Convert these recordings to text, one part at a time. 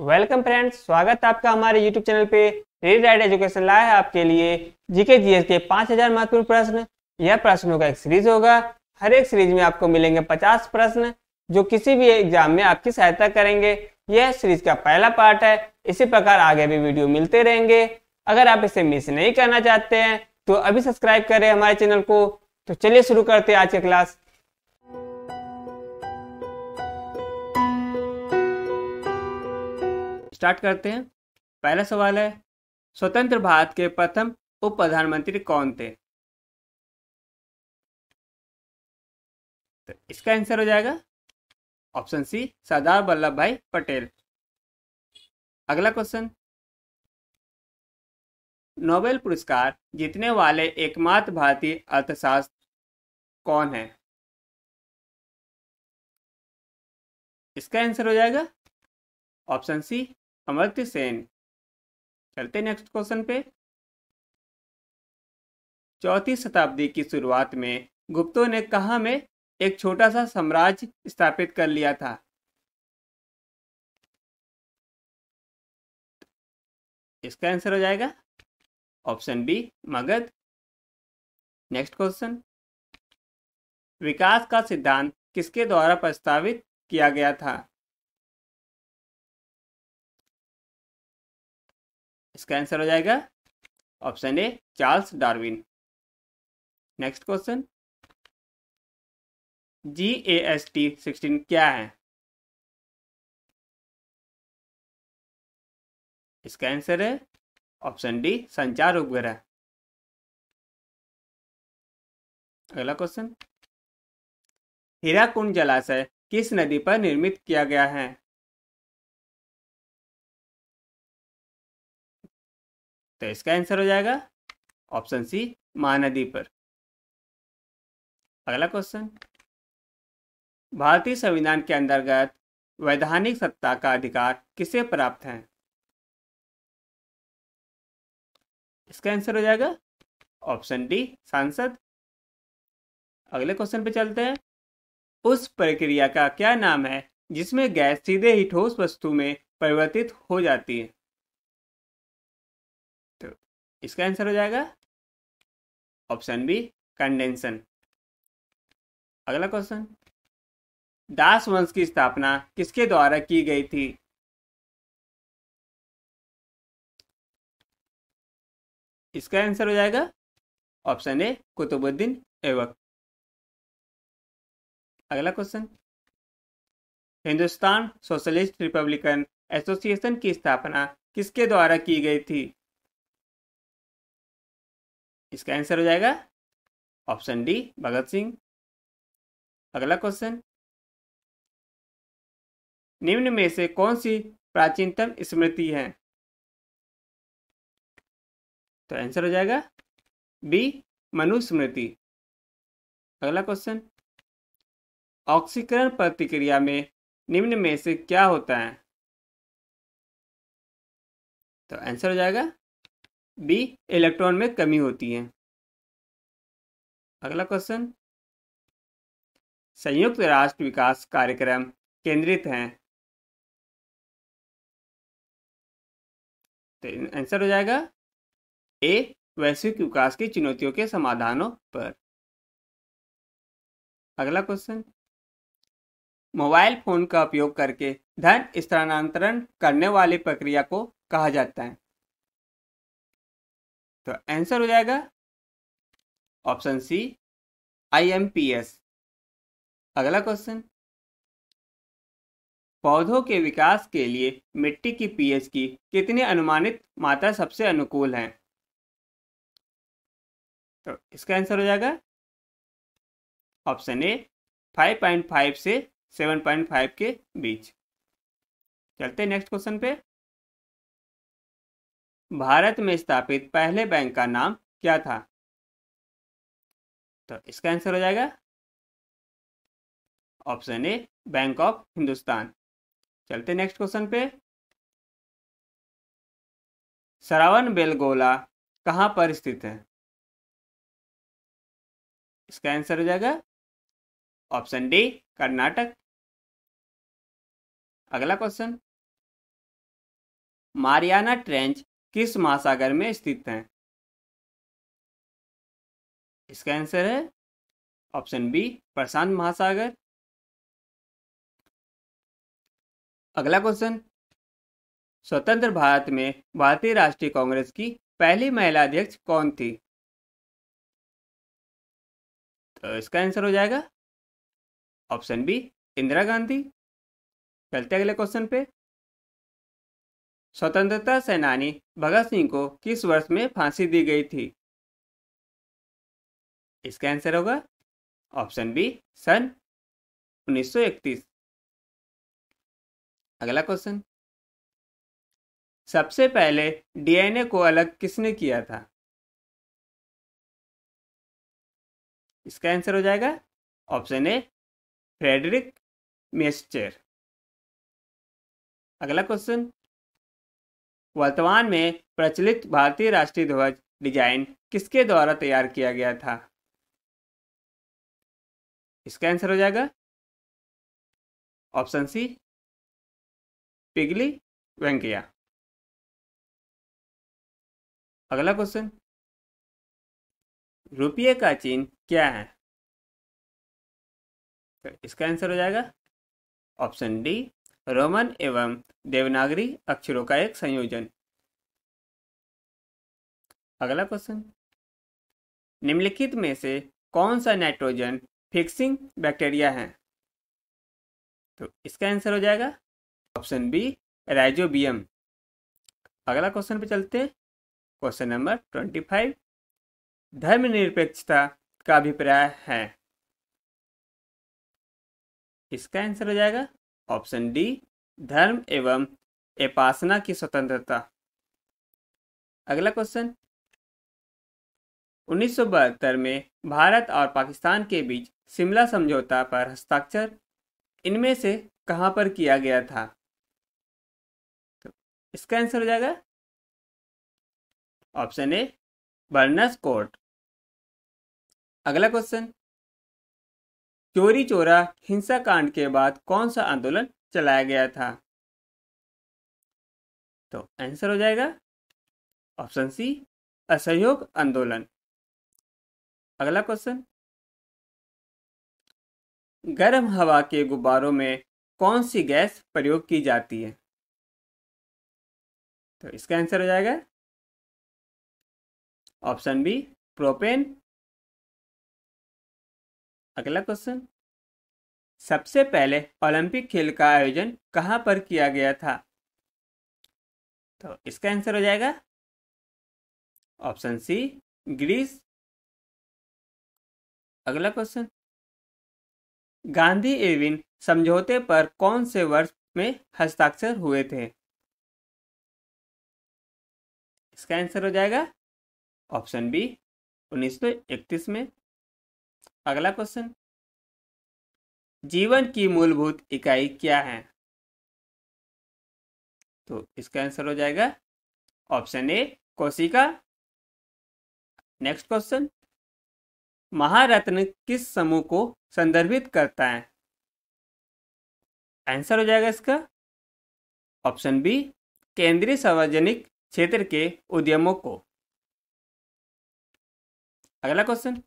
welcome friends स्वागत है आपका हमारे यूट्यूब चैनल पे रीड एजुकेशन लाया है आपके लिए जीके जीएस के पांच हजार महत्वपूर्ण प्रश्न यह प्रश्नों का एक सीरीज होगा हर एक सीरीज में आपको मिलेंगे पचास प्रश्न जो किसी भी एग्जाम में आपकी सहायता करेंगे यह सीरीज का पहला पार्ट है इसी प्रकार आगे भी वीडियो मिलते रहेंगे अगर आप इसे मिस नहीं करना चाहते हैं तो अभी सब्सक्राइब करें हमारे चैनल को तो चलिए शुरू करते हैं आज की क्लास स्टार्ट करते हैं पहला सवाल है स्वतंत्र भारत के प्रथम उप प्रधानमंत्री कौन थे तो इसका आंसर हो जाएगा ऑप्शन सी सरदार वल्लभ भाई पटेल अगला क्वेश्चन नोबेल पुरस्कार जीतने वाले एकमात्र भारतीय अर्थशास्त्र कौन है इसका आंसर हो जाएगा ऑप्शन सी अमर्त्य सेन चलते नेक्स्ट क्वेश्चन पे चौथी शताब्दी की शुरुआत में गुप्तों ने कहा में एक छोटा सा साम्राज्य स्थापित कर लिया था इसका आंसर हो जाएगा option B Magadh next question विकास का सिद्धांत किसके द्वारा प्रस्तावित किया गया था इसका आंसर हो जाएगा option A Charles Darwin next question G A S T sixteen क्या है इसका आंसर है ऑप्शन डी संचार उपग्रह अगला क्वेश्चन हीराकुंड जलाशय किस नदी पर निर्मित किया गया है तो इसका आंसर हो जाएगा ऑप्शन सी महानदी पर अगला क्वेश्चन भारतीय संविधान के अंतर्गत वैधानिक सत्ता का अधिकार किसे प्राप्त है इसका आंसर हो जाएगा ऑप्शन डी सांसद अगले क्वेश्चन पे चलते हैं उस प्रक्रिया का क्या नाम है जिसमें गैस सीधे ही ठोस वस्तु में परिवर्तित हो जाती है इसका आंसर हो जाएगा ऑप्शन बी कंडेंशन अगला क्वेश्चन दास वंश की स्थापना किसके द्वारा की गई थी इसका आंसर हो जाएगा ऑप्शन ए कुतुबुद्दीन एवक अगला question Hindustan socialist republican association की स्थापना किसके द्वारा की गई थी इसका आंसर हो जाएगा ऑप्शन डी भगत सिंह अगला क्वेश्चन निम्न में से कौन सी प्राचीनतम स्मृति है तो आंसर हो जाएगा बी मनुस्मृति अगला क्वेश्चन ऑक्सीकरण प्रतिक्रिया में निम्न में से क्या होता है तो आंसर हो जाएगा बी इलेक्ट्रॉन में कमी होती है अगला क्वेश्चन संयुक्त राष्ट्र विकास कार्यक्रम केंद्रित हैं तो आंसर हो जाएगा ए वैश्विक विकास की चुनौतियों के समाधानों पर अगला क्वेश्चन मोबाइल फोन का उपयोग करके धन स्थानांतरण करने वाली प्रक्रिया को कहा जाता है तो आंसर हो जाएगा option C I M P S अगला क्वेश्चन पौधों के विकास के लिए मिट्टी की पीएच की कितनी अनुमानित मात्रा सबसे अनुकूल है तो इसका आंसर हो जाएगा ऑप्शन ए 5.5 से 7.5 के बीच चलते नेक्स्ट क्वेश्चन पे भारत में स्थापित पहले बैंक का नाम क्या था तो इसका आंसर हो जाएगा option A bank of Hindustan चलते नेक्स्ट क्वेश्चन पे सरावन बेलगोला कहाँ पर स्थित है इसका आंसर हो जाएगा ऑप्शन डी कर्नाटक अगला क्वेश्चन मारियाना ट्रेंच किस महासागर में स्थित हैं इसका आंसर है ऑप्शन बी प्रशांत महासागर अगला क्वेश्चन स्वतंत्र भारत में भारतीय राष्ट्रीय कांग्रेस की पहली महिला अध्यक्ष कौन थी तो इसका आंसर हो जाएगा ऑप्शन बी इंदिरा गांधी चलते अगले क्वेश्चन पे स्वतंत्रता सेनानी भगत सिंह को किस वर्ष में फांसी दी गई थी इसका आंसर होगा ऑप्शन बी सन 1931 अगला क्वेश्चन सबसे पहले डीएनए को अलग किसने किया था इसका आंसर हो जाएगा ऑप्शन ए फ्रेडरिक मेस्टर अगला क्वेश्चन वर्तमान में प्रचलित भारतीय राष्ट्रीय ध्वज डिजाइन किसके द्वारा तैयार किया गया था इसका आंसर हो जाएगा ऑप्शन सी पिगली वेंकैया अगला क्वेश्चन रुपये का चिन्ह क्या है तो इसका आंसर हो जाएगा ऑप्शन डी रोमन एवं देवनागरी अक्षरों का एक संयोजन अगला क्वेश्चन निम्नलिखित में से कौन सा नाइट्रोजन फिक्सिंग बैक्टीरिया है तो इसका आंसर हो जाएगा ऑप्शन बी राइजोबियम अगला क्वेश्चन पे चलते हैं क्वेश्चन नंबर ट्वेंटी फाइव धर्मनिरपेक्षता का अभिप्राय है इसका आंसर हो जाएगा ऑप्शन डी धर्म एवं उपासना की स्वतंत्रता अगला क्वेश्चन उन्नीस में भारत और पाकिस्तान के बीच शिमला समझौता पर हस्ताक्षर इनमें से कहां पर किया गया था तो इसका आंसर हो जाएगा ऑप्शन ए बर्नस कोर्ट अगला क्वेश्चन चोरी चोरा हिंसा कांड के बाद कौन सा आंदोलन चलाया गया था तो आंसर हो जाएगा ऑप्शन सी असहयोग आंदोलन अगला क्वेश्चन गर्म हवा के गुब्बारों में कौन सी गैस प्रयोग की जाती है तो इसका आंसर हो जाएगा ऑप्शन बी प्रोपेन अगला क्वेश्चन सबसे पहले ओलंपिक खेल का आयोजन कहां पर किया गया था तो इसका आंसर हो जाएगा ऑप्शन सी ग्रीस अगला क्वेश्चन गांधी एविन समझौते पर कौन से वर्ष में हस्ताक्षर हुए थे इसका आंसर हो जाएगा ऑप्शन बी 1931 में अगला क्वेश्चन जीवन की मूलभूत इकाई क्या है तो इसका आंसर हो जाएगा ऑप्शन ए कोशिका नेक्स्ट क्वेश्चन महारत्न किस समूह को संदर्भित करता है आंसर हो जाएगा इसका ऑप्शन बी केंद्रीय सार्वजनिक क्षेत्र के उद्यमों को अगला क्वेश्चन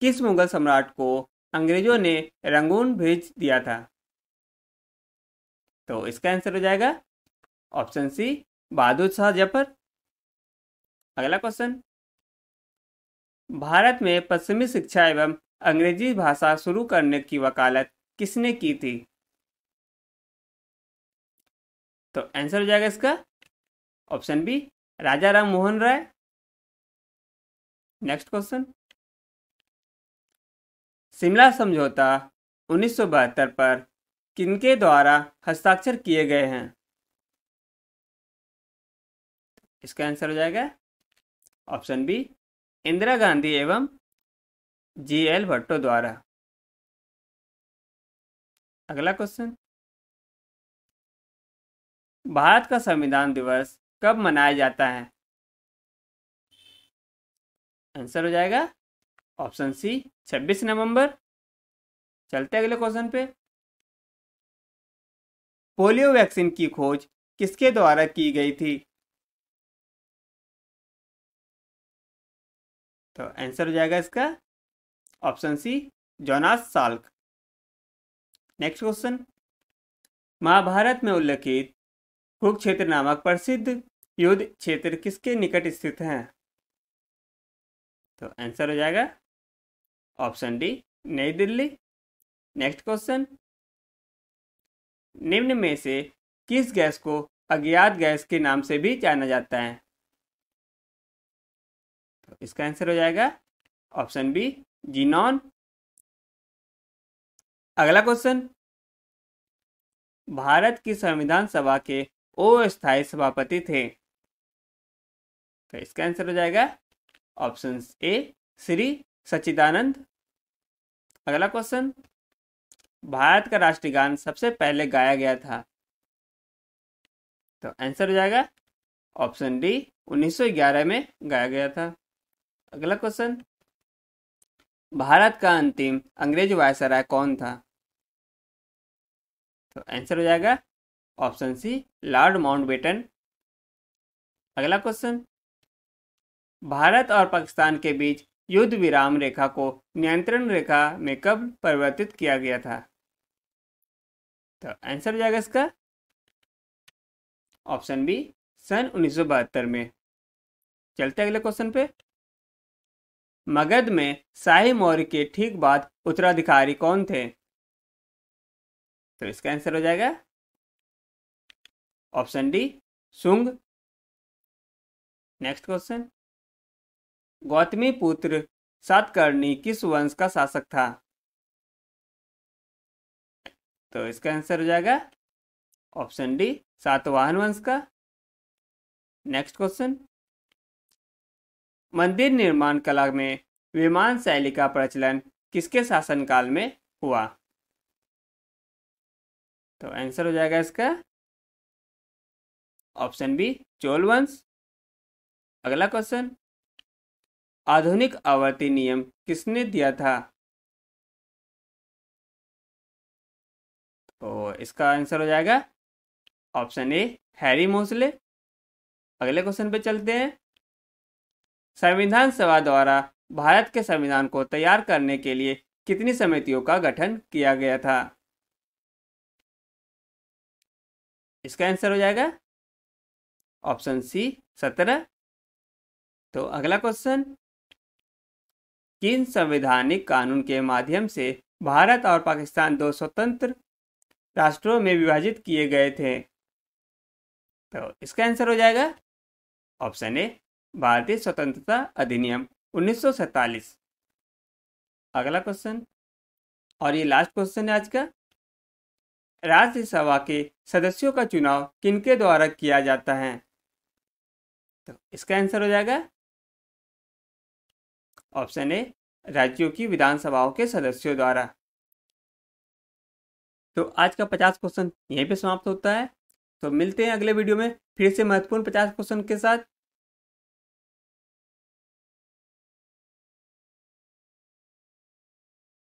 किस मुगल सम्राट को अंग्रेजों ने रंगून भेज दिया था तो इसका आंसर हो जाएगा ऑप्शन सी बहादुर शाह जफर अगला क्वेश्चन भारत में पश्चिमी शिक्षा एवं अंग्रेजी भाषा शुरू करने की वकालत किसने की थी तो आंसर हो जाएगा इसका option B Raja Ram Mohan Roy next question Shimla समझौता उन्नीस पर किनके द्वारा हस्ताक्षर किए गए हैं इसका आंसर हो जाएगा ऑप्शन बी इंदिरा गांधी एवं जी एल भट्टो द्वारा अगला क्वेश्चन भारत का संविधान दिवस कब मनाया जाता है आंसर हो जाएगा ऑप्शन सी 26 नवंबर चलते अगले क्वेश्चन पे पोलियो वैक्सीन की खोज किसके द्वारा की गई थी तो आंसर हो जाएगा इसका option C Jonas Salk next question Mahabharat में उल्लेखित कुरुक्षेत्र नामक प्रसिद्ध युद्ध क्षेत्र किसके निकट स्थित हैं तो आंसर हो जाएगा ऑप्शन डी नई दिल्ली नेक्स्ट क्वेश्चन निम्न में से किस गैस को अज्ञात गैस के नाम से भी जाना जाता है तो इसका आंसर हो जाएगा ऑप्शन बी जीनॉन अगला क्वेश्चन भारत की संविधान सभा के अस्थायी सभापति थे तो इसका आंसर हो जाएगा ऑप्शन ए श्री सचिदानंद अगला क्वेश्चन भारत का राष्ट्रीय गान सबसे पहले गाया गया था तो आंसर हो जाएगा ऑप्शन डी 1911 में गाया गया था अगला क्वेश्चन भारत का अंतिम अंग्रेज वायसराय कौन था तो आंसर हो जाएगा ऑप्शन सी लॉर्ड माउंटबेटन अगला क्वेश्चन भारत और पाकिस्तान के बीच युद्ध विराम रेखा को नियंत्रण रेखा में कब परिवर्तित किया गया था तो आंसर हो जाएगा इसका ऑप्शन बी सन उन्नीस में चलते अगले क्वेश्चन पे मगध में शाही मौर्य के ठीक बाद उत्तराधिकारी कौन थे तो इसका आंसर हो जाएगा option D Sunga next question Gautami Putra Satakarni किस वंश का शासक था तो इसका आंसर हो जाएगा ऑप्शन डी सातवाहन वंश का नेक्स्ट क्वेश्चन मंदिर निर्माण कला में विमान शैली का प्रचलन किसके शासनकाल में हुआ तो आंसर हो जाएगा इसका ऑप्शन बी चोल वंश अगला क्वेश्चन आधुनिक आवर्ती नियम किसने दिया था तो इसका आंसर हो जाएगा ऑप्शन ए हैरी मोसले अगले क्वेश्चन पे चलते हैं संविधान सभा द्वारा भारत के संविधान को तैयार करने के लिए कितनी समितियों का गठन किया गया था इसका आंसर हो जाएगा ऑप्शन सी सत्रह तो अगला क्वेश्चन किन संवैधानिक कानून के माध्यम से भारत और पाकिस्तान दो स्वतंत्र राष्ट्रों में विभाजित किए गए थे तो इसका आंसर हो जाएगा ऑप्शन ए भारतीय स्वतंत्रता अधिनियम उन्नीस अगला क्वेश्चन और ये लास्ट क्वेश्चन है आज का राज्यसभा के सदस्यों का चुनाव किनके द्वारा किया जाता है तो इसका आंसर हो जाएगा ऑप्शन ए राज्यों की विधानसभाओं के सदस्यों द्वारा तो आज का पचास क्वेश्चन यहीं पे समाप्त होता है तो मिलते हैं अगले वीडियो में फिर से महत्वपूर्ण पचास क्वेश्चन के साथ